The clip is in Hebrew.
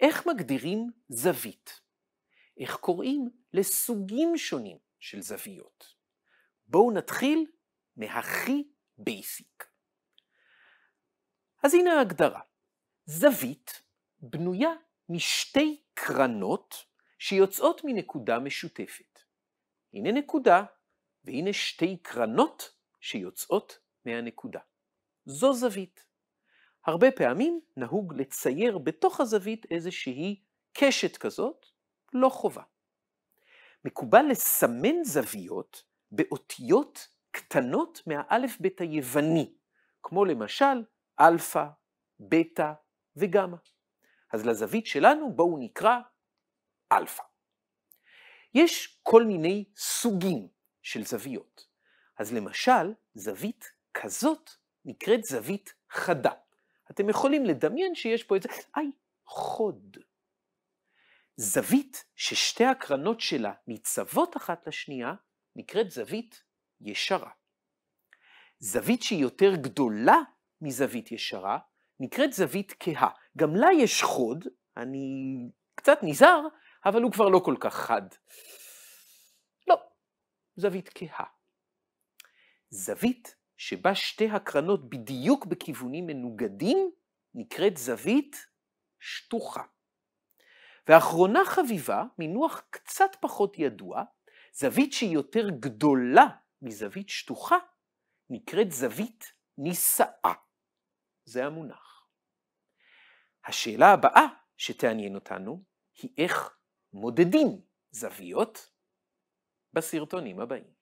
איך מגדירים זווית? איך קוראים לסוגים שונים של זוויות? בואו נתחיל מהכי בייסיק. אז הנה ההגדרה. זווית בנויה משתי קרנות שיוצאות מנקודה משותפת. הנה נקודה, והנה שתי קרנות שיוצאות מהנקודה. זו זווית. הרבה פעמים נהוג לצייר בתוך הזווית איזושהי קשת כזאת, לא חובה. מקובל לסמן זוויות באותיות קטנות מהאלף בית היווני, כמו למשל אלפא, בטא וגמא. אז לזווית שלנו בואו נקרא אלפא. יש כל מיני סוגים של זוויות. אז למשל, זווית כזאת נקראת זווית חדה. אתם יכולים לדמיין שיש פה איזה, היי, חוד. זווית ששתי הקרנות שלה ניצבות אחת לשנייה, נקראת זווית ישרה. זווית שהיא יותר גדולה מזווית ישרה, נקראת זווית כהה. גם לה יש חוד, אני קצת נזהר, אבל הוא כבר לא כל כך חד. לא, זווית כהה. זווית שבה שתי הקרנות בדיוק בכיוונים מנוגדים, נקראת זווית שטוחה. ואחרונה חביבה, מינוח קצת פחות ידוע, זווית שהיא יותר גדולה מזווית שטוחה, נקראת זווית נישאה. זה המונח. השאלה הבאה שתעניין אותנו היא איך מודדים זוויות בסרטונים הבאים.